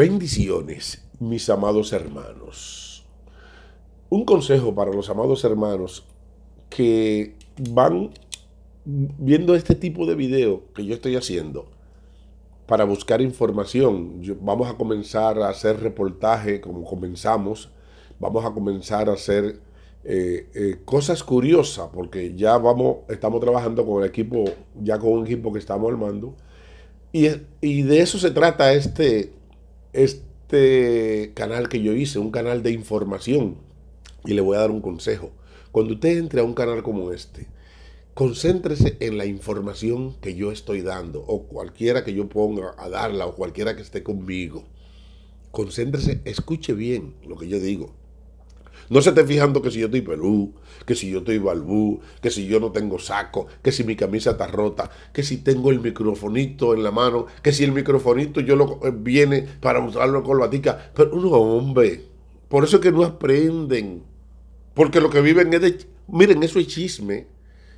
Bendiciones, mis amados hermanos. Un consejo para los amados hermanos que van viendo este tipo de video que yo estoy haciendo para buscar información. vamos a comenzar a hacer reportaje como comenzamos. Vamos a comenzar a hacer eh, eh, cosas curiosas porque ya vamos, estamos trabajando con el equipo, ya con un equipo que estamos armando. Y, y de eso se trata este, este canal que yo hice, un canal de información, y le voy a dar un consejo. Cuando usted entre a un canal como este, concéntrese en la información que yo estoy dando, o cualquiera que yo ponga a darla, o cualquiera que esté conmigo. Concéntrese, escuche bien lo que yo digo. No se esté fijando que si yo estoy pelú, que si yo estoy balbú, que si yo no tengo saco, que si mi camisa está rota, que si tengo el microfonito en la mano, que si el microfonito yo lo eh, viene para usarlo con la tica. Pero uno hombre, por eso es que no aprenden. Porque lo que viven es de... Miren, eso es chisme.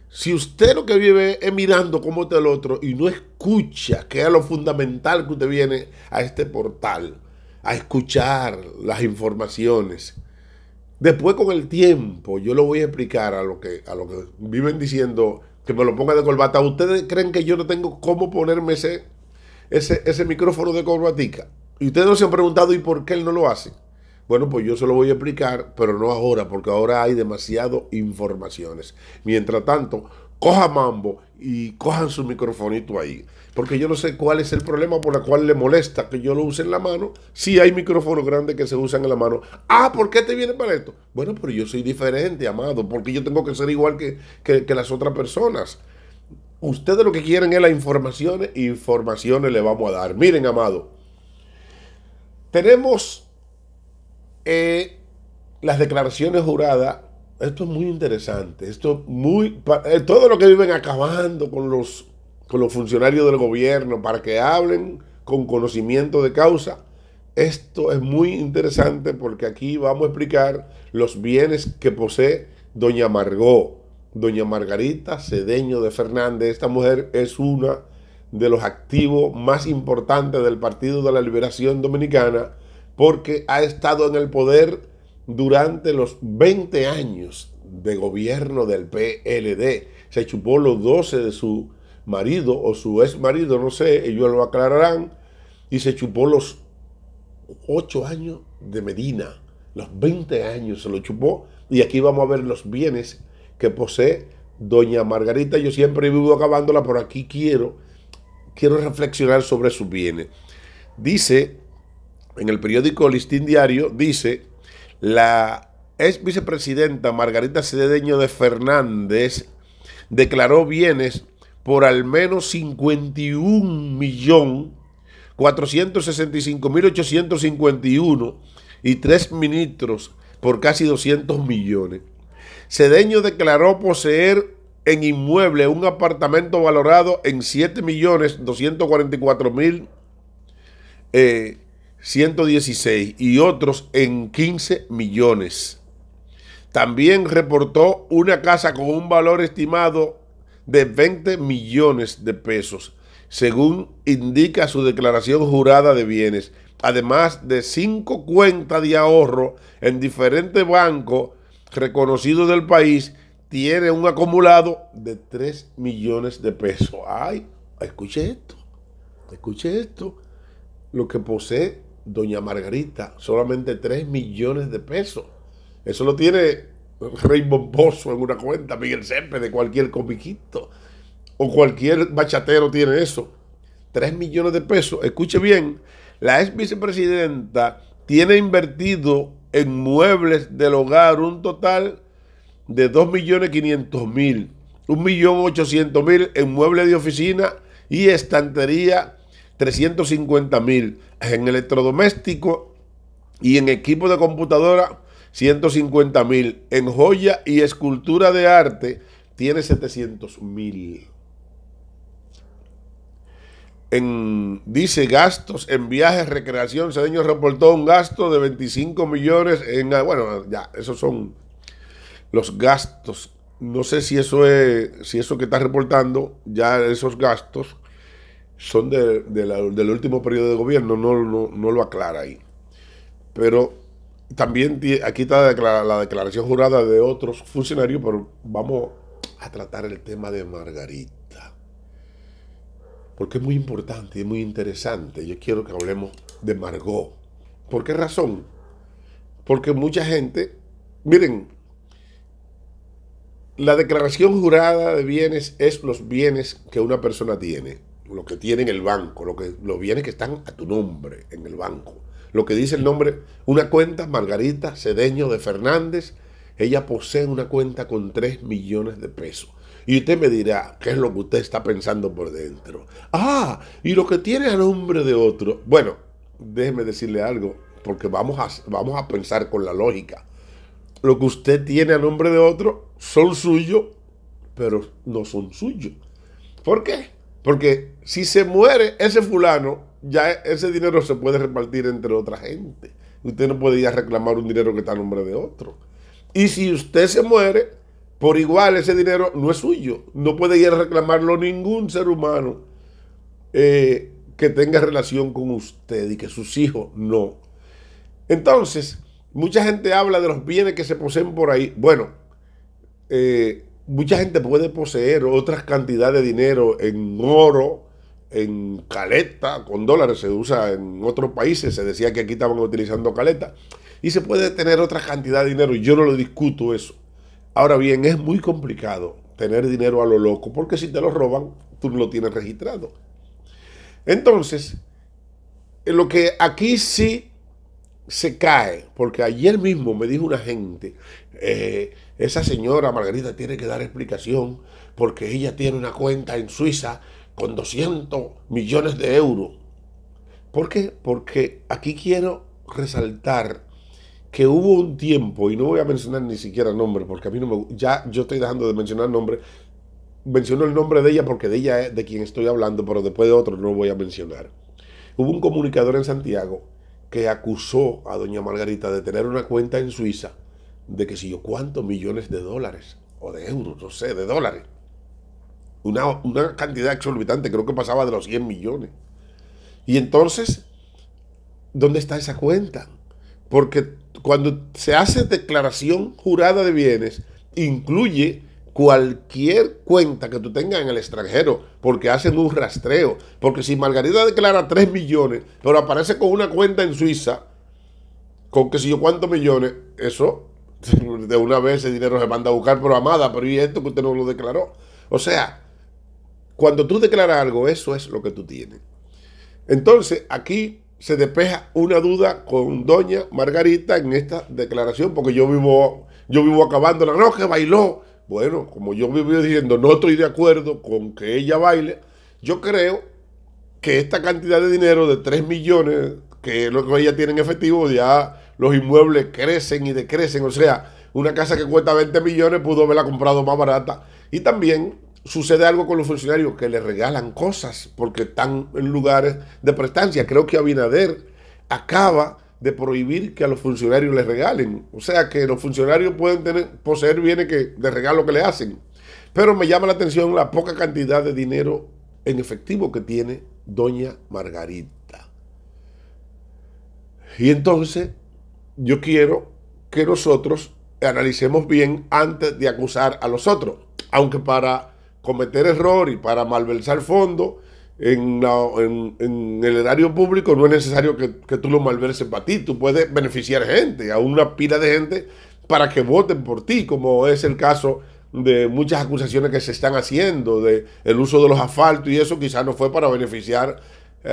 Si usted lo que vive es mirando cómo está el otro y no escucha, que es lo fundamental que usted viene a este portal, a escuchar las informaciones, Después con el tiempo yo lo voy a explicar a lo que, a lo que viven diciendo que me lo ponga de corbata. ¿Ustedes creen que yo no tengo cómo ponerme ese, ese, micrófono de corbatica? Y ustedes no se han preguntado ¿y por qué él no lo hace? Bueno, pues yo se lo voy a explicar, pero no ahora, porque ahora hay demasiado informaciones. Mientras tanto, coja mambo y cojan su microfonito ahí porque yo no sé cuál es el problema por el cual le molesta que yo lo use en la mano. Si hay micrófonos grandes que se usan en la mano. Ah, ¿por qué te viene para esto? Bueno, pero yo soy diferente, amado, porque yo tengo que ser igual que, las otras personas. Ustedes lo que quieren es las informaciones, informaciones le vamos a dar. Miren, amado, tenemos eh, las declaraciones juradas. Esto es muy interesante. Esto es muy. Eh, todo lo que viven acabando con los con los funcionarios del gobierno para que hablen con conocimiento de causa. Esto es muy interesante porque aquí vamos a explicar los bienes que posee doña Margot, doña Margarita Cedeño de Fernández. Esta mujer es una de los activos más importantes del Partido de la Liberación Dominicana porque ha estado en el poder durante los 20 años de gobierno del PLD. Se chupó los 12 de su marido o su ex marido, no sé, ellos lo aclararán, y se chupó los ocho años de Medina, los 20 años se lo chupó, y aquí vamos a ver los bienes que posee doña Margarita. Yo siempre vivo acabándola, por aquí quiero, quiero reflexionar sobre sus bienes. Dice, en el periódico Listín Diario, dice, la ex vicepresidenta Margarita Cedeño de Fernández declaró bienes por al menos 51.465.851 y tres ministros por casi 200 millones. Cedeño declaró poseer en inmueble un apartamento valorado en 7.244.116. 116 eh, y otros en 15 millones. También reportó una casa con un valor estimado de 20 millones de pesos, según indica su declaración jurada de bienes, además de cinco cuentas de ahorro en diferentes bancos reconocidos del país, tiene un acumulado de 3 millones de pesos. Ay, escuche esto, escuche esto. Lo que posee doña Margarita, solamente 3 millones de pesos. Eso lo tiene Raymond Bosso en una cuenta, Miguel Sempe, de cualquier comiquito, o cualquier bachatero tiene eso. 3 millones de pesos. Escuche bien, la ex vicepresidenta tiene invertido en muebles del hogar un total de 2.500.000, 1.800.000 en muebles de oficina y estantería 350.000, en electrodoméstico y en equipo de computadora 150 mil. En joya y escultura de arte tiene 700 mil. En, dice gastos en viajes, recreación. Sedeño reportó un gasto de 25 millones en... Ah, bueno, ya, esos son los gastos. No sé si eso es, si eso que está reportando, ya esos gastos son de, del último periodo de gobierno, no, no, no lo aclara ahí. Pero también aquí está la, declaración jurada de otros funcionarios, pero vamos a tratar el tema de Margarita. Porque es muy importante y es muy interesante. Yo quiero que hablemos de Margot. ¿Por qué razón? Porque mucha gente, miren, la declaración jurada de bienes es los bienes que una persona tiene, lo que tiene en el banco, lo que, los bienes que están a tu nombre en el banco lo que dice el nombre, una cuenta, Margarita Cedeño de Fernández, ella posee una cuenta con 3 millones de pesos. Y usted me dirá, ¿qué es lo que usted está pensando por dentro? Ah, y lo que tiene a nombre de otro. Bueno, déjeme decirle algo, porque vamos a, vamos a pensar con la lógica. Lo que usted tiene a nombre de otro son suyos, pero no son suyos. ¿Por qué? Porque si se muere ese fulano, ya ese dinero se puede repartir entre otra gente. Usted no puede ir a reclamar un dinero que está a nombre de otro. Y si usted se muere, por igual ese dinero no es suyo. No puede ir a reclamarlo ningún ser humano eh, que tenga relación con usted y que sus hijos no. Entonces, mucha gente habla de los bienes que se poseen por ahí. Bueno, eh, mucha gente puede poseer otras cantidades de dinero en oro, en caleta, con dólares, se usa en otros países, se decía que aquí estaban utilizando caleta, y se puede tener otra cantidad de dinero, y yo no lo discuto eso. Ahora bien, es muy complicado tener dinero a lo loco, porque si te lo roban, tú no lo tienes registrado. Entonces, lo que aquí sí se cae, porque ayer mismo me dijo una gente, eh, esa señora Margarita tiene que dar explicación, porque ella tiene una cuenta en Suiza con 200 millones de euros. ¿Por qué? Porque aquí quiero resaltar que hubo un tiempo, y no voy a mencionar ni siquiera nombre, porque a mí no me ya yo estoy dejando de mencionar nombre. Menciono el nombre de ella porque de ella es de quien estoy hablando, pero después de otro no voy a mencionar. Hubo un comunicador en Santiago que acusó a doña Margarita de tener una cuenta en Suiza de que si yo cuántos millones de dólares o de euros, no sé, de dólares. Una, cantidad exorbitante, creo que pasaba de los 100 millones. Y entonces, ¿dónde está esa cuenta? Porque cuando se hace declaración jurada de bienes, incluye cualquier cuenta que tú tengas en el extranjero, porque hacen un rastreo. Porque si Margarita declara 3 millones, pero aparece con una cuenta en Suiza, con que si yo cuántos millones, eso de una vez el dinero se manda a buscar, por amada, pero ¿y esto que usted no lo declaró? O sea, cuando tú declaras algo, eso es lo que tú tienes. Entonces, aquí se despeja una duda con doña Margarita en esta declaración, porque yo vivo, yo vivo acabando la no, que bailó. Bueno, como yo vivo diciendo, no estoy de acuerdo con que ella baile, yo creo que esta cantidad de dinero de 3 millones, que es lo que ella tiene en efectivo, ya los inmuebles crecen y decrecen. O sea, una casa que cuesta 20 millones pudo haberla comprado más barata. Y también sucede algo con los funcionarios que le regalan cosas porque están en lugares de prestancia. Creo que Abinader acaba de prohibir que a los funcionarios les regalen. O sea que los funcionarios pueden tener, poseer bienes que, de regalo que le hacen. Pero me llama la atención la poca cantidad de dinero en efectivo que tiene doña Margarita. Y entonces yo quiero que nosotros analicemos bien antes de acusar a los otros. Aunque para cometer error y para malversar fondos en, el erario público no es necesario que, tú lo malverses para ti, tú puedes beneficiar gente, a una pila de gente para que voten por ti, como es el caso de muchas acusaciones que se están haciendo, de el uso de los asfaltos y eso quizás no fue para beneficiar eh,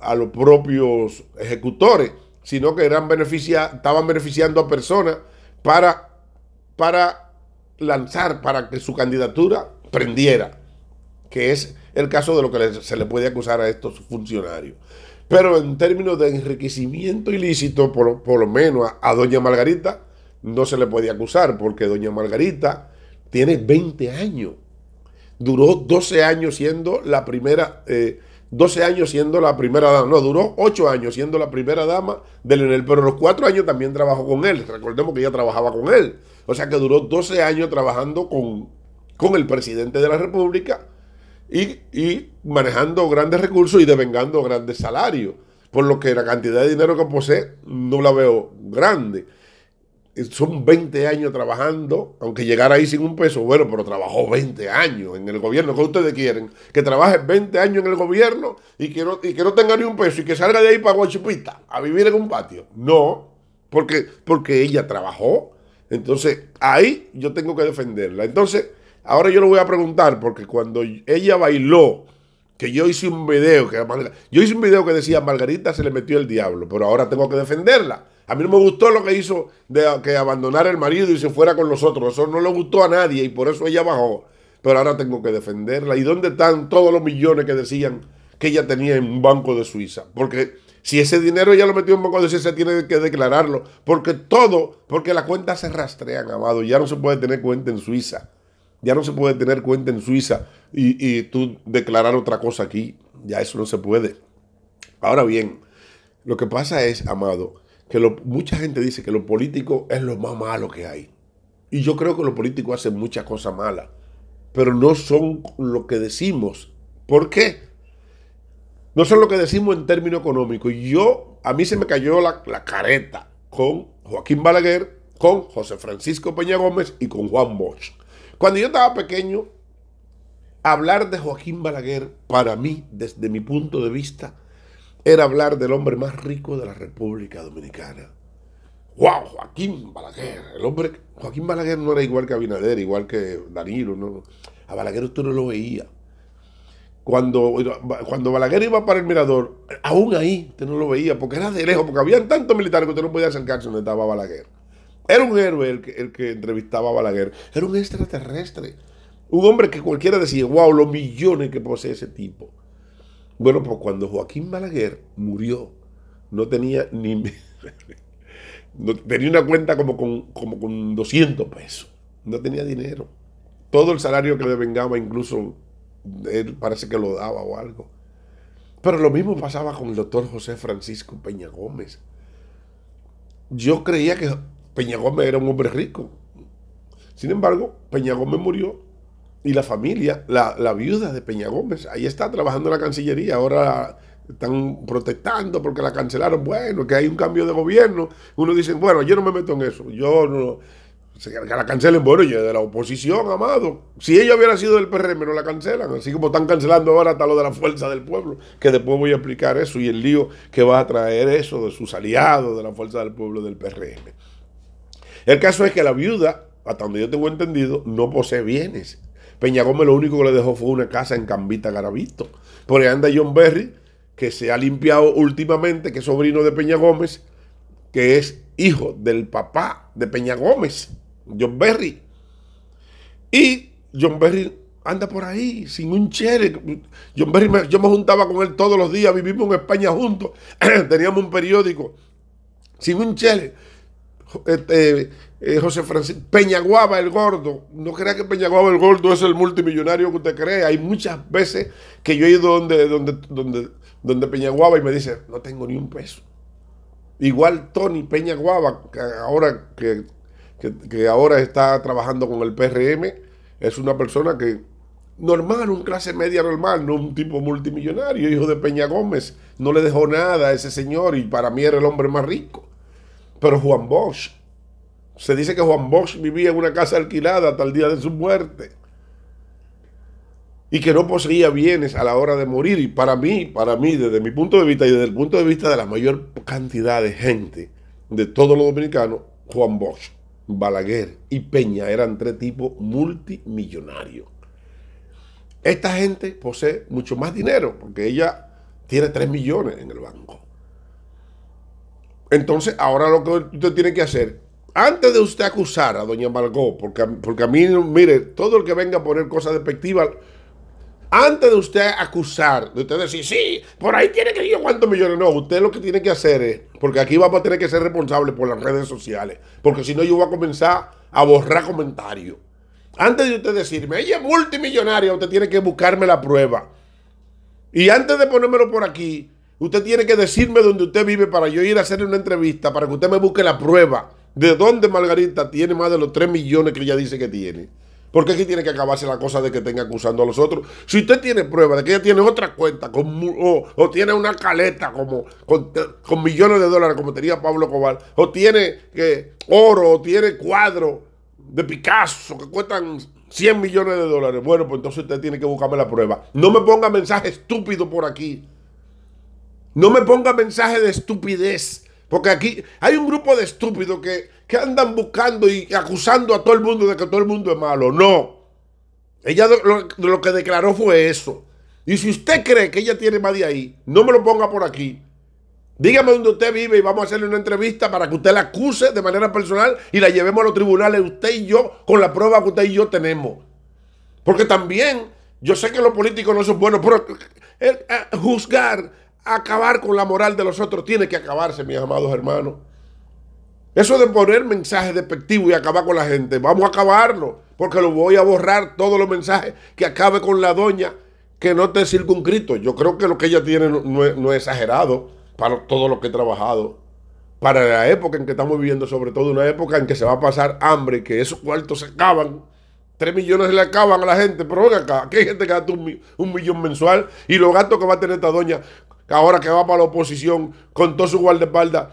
a, los propios ejecutores, sino que eran beneficia, estaban beneficiando a personas para, para lanzar, para que su candidatura prendiera, que es el caso de lo que se le puede acusar a estos funcionarios. Pero en términos de enriquecimiento ilícito, por, lo menos a, doña Margarita no se le puede acusar, porque doña Margarita tiene 20 años. Duró 12 años siendo la primera, 12 eh, años siendo la primera dama, no, duró 8 años siendo la primera dama de Leonel, pero los 4 años también trabajó con él, recordemos que ella trabajaba con él, o sea que duró 12 años trabajando con, con el presidente de la República y, manejando grandes recursos y devengando grandes salarios. Por lo que la cantidad de dinero que posee no la veo grande. Son 20 años trabajando, aunque llegara ahí sin un peso, bueno, pero trabajó 20 años en el gobierno. ¿Qué ustedes quieren? Que trabaje 20 años en el gobierno y que no, que no tenga ni un peso y que salga de ahí para Guachipita... a vivir en un patio. No, porque, porque ella trabajó. Entonces, ahí yo tengo que defenderla. Entonces, Ahora yo lo voy a preguntar porque cuando ella bailó, que yo hice un video que yo hice un video que decía Margarita se le metió el diablo, pero ahora tengo que defenderla. A mí no me gustó lo que hizo de que abandonara el marido y se fuera con los otros. Eso no le gustó a nadie y por eso ella bajó. Pero ahora tengo que defenderla. ¿Y dónde están todos los millones que decían que ella tenía en un banco de Suiza? Porque si ese dinero ella lo metió en un banco de Suiza, tiene que declararlo. Porque todo, porque las cuentas se rastrean, amado. Ya no se puede tener cuenta en Suiza. Ya no se puede tener cuenta en Suiza y, tú declarar otra cosa aquí. Ya eso no se puede. Ahora bien, lo que pasa es, amado, que mucha gente dice que lo político es lo más malo que hay. Y yo creo que los políticos hacen muchas cosas malas, pero no son lo que decimos. ¿Por qué? No son lo que decimos en términos económicos. Yo, a mí se me cayó la, la careta con Joaquín Balaguer, con José Francisco Peña Gómez y con Juan Bosch. Cuando yo estaba pequeño, hablar de Joaquín Balaguer, para mí, desde mi punto de vista, era hablar del hombre más rico de la República Dominicana. ¡Wow! Joaquín Balaguer. El hombre, Joaquín Balaguer no era igual que Abinader, igual que Danilo. ¿no? A Balaguer usted no lo veía. Cuando, cuando Balaguer iba para el mirador, aún ahí usted no lo veía, porque era de lejos, porque había tantos militares que usted no podía acercarse donde estaba Balaguer. Era un héroe el que, entrevistaba a Balaguer. Era un extraterrestre. Un hombre que cualquiera decía, wow, los millones que posee ese tipo. Bueno, pues cuando Joaquín Balaguer murió, no tenía ni... no, tenía una cuenta como como con 200 pesos. No tenía dinero. Todo el salario que le vengaba, incluso él parece que lo daba o algo. Pero lo mismo pasaba con el doctor José Francisco Peña Gómez. Yo creía que Peña Gómez era un hombre rico. Sin embargo, Peña Gómez murió y la familia, la, viuda de Peña Gómez, ahí está trabajando en la Cancillería, ahora están protestando porque la cancelaron, bueno, que hay un cambio de gobierno, uno dice, bueno, yo no me meto en eso, yo no, que la cancelen, bueno, yo de la oposición, amado, si ella hubiera sido del PRM no la cancelan, así como están cancelando ahora hasta lo de la fuerza del pueblo, que después voy a explicar eso y el lío que va a traer eso de sus aliados de la fuerza del pueblo del PRM. El caso es que la viuda, hasta donde yo tengo entendido, no posee bienes. Peña Gómez lo único que le dejó fue una casa en Cambita, Garavito. Por ahí anda John Berry, que se ha limpiado últimamente, que es sobrino de Peña Gómez, que es hijo del papá de Peña Gómez, John Berry. Y John Berry anda por ahí, sin un chere. John Berry, yo me juntaba con él todos los días, vivimos en España juntos, teníamos un periódico, sin un chere este, José Francisco, Peñaguaba el Gordo. No crea que Peñaguaba el Gordo es el multimillonario que usted cree. Hay muchas veces que yo he ido donde, donde, donde, donde Peñaguaba y me dice, no tengo ni un peso. Igual Tony Peñaguaba, que ahora, que, ahora está trabajando con el PRM, es una persona que normal, un clase media normal, no un tipo multimillonario, hijo de Peña Gómez. No le dejó nada a ese señor y para mí era el hombre más rico. Pero Juan Bosch, se dice que Juan Bosch vivía en una casa alquilada hasta el día de su muerte y que no poseía bienes a la hora de morir. Y para mí, para mí, desde mi punto de vista y desde el punto de vista de la mayor cantidad de gente, de todos los dominicanos, Juan Bosch, Balaguer y Peña eran tres tipos multimillonarios. Esta gente posee mucho más dinero porque ella tiene 3 millones en el banco. Entonces, ahora lo que usted tiene que hacer, antes de usted acusar a doña Margot, porque, porque a mí, mire, todo el que venga a poner cosas despectivas, antes de usted acusar, de usted decir, sí, por ahí tiene que ir cuántos millones, no, usted lo que tiene que hacer es, porque aquí vamos a tener que ser responsable por las redes sociales, porque si no yo voy a comenzar a borrar comentarios. Antes de usted decirme, ella es multimillonaria, usted tiene que buscarme la prueba. Y antes de ponérmelo por aquí, Usted tiene que decirme dónde usted vive para yo ir a hacerle una entrevista, para que usted me busque la prueba de dónde Margarita tiene más de los 3 millones que ella dice que tiene. Porque aquí tiene que acabarse la cosa de que tenga acusando a los otros. Si usted tiene prueba de que ella tiene otra cuenta o, tiene una caleta como, eh, con, millones de dólares como tenía Pablo Cobal, o tiene oro, o tiene cuadro de Picasso que cuestan 100 millones de dólares, bueno, pues entonces usted tiene que buscarme la prueba. No me ponga mensaje estúpido por aquí no me ponga mensaje de estupidez. Porque aquí hay un grupo de estúpidos que, que andan buscando y acusando a todo el mundo de que todo el mundo es malo. No. Ella lo, lo que declaró fue eso. Y si usted cree que ella tiene más de ahí, no me lo ponga por aquí. Dígame dónde usted vive y vamos a hacerle una entrevista para que usted la acuse de manera personal y la llevemos a los tribunales usted y yo con la prueba que usted y yo tenemos. Porque también yo sé que los políticos no son buenos, pero eh, eh, juzgar acabar con la moral de los otros tiene que acabarse, mis amados hermanos. Eso de poner mensajes despectivos y acabar con la gente, vamos a acabarlo, porque lo voy a borrar todos los mensajes que acabe con la doña que no te circunscrito. Yo creo que lo que ella tiene no, es exagerado para todo lo que he trabajado. Para la época en que estamos viviendo, sobre todo una época en que se va a pasar hambre, que esos cuartos se acaban. ...tres millones se le acaban a la gente, pero acá, que hay gente que gasta un, millón mensual y los gastos que va a tener esta doña ahora que va para la oposición con todo su guardaespaldas,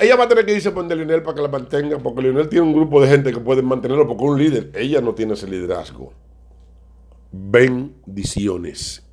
ella va a tener que irse por Lionel para que la mantenga, porque Lionel tiene un grupo de gente que puede mantenerlo, porque un líder, ella no tiene ese liderazgo. Bendiciones.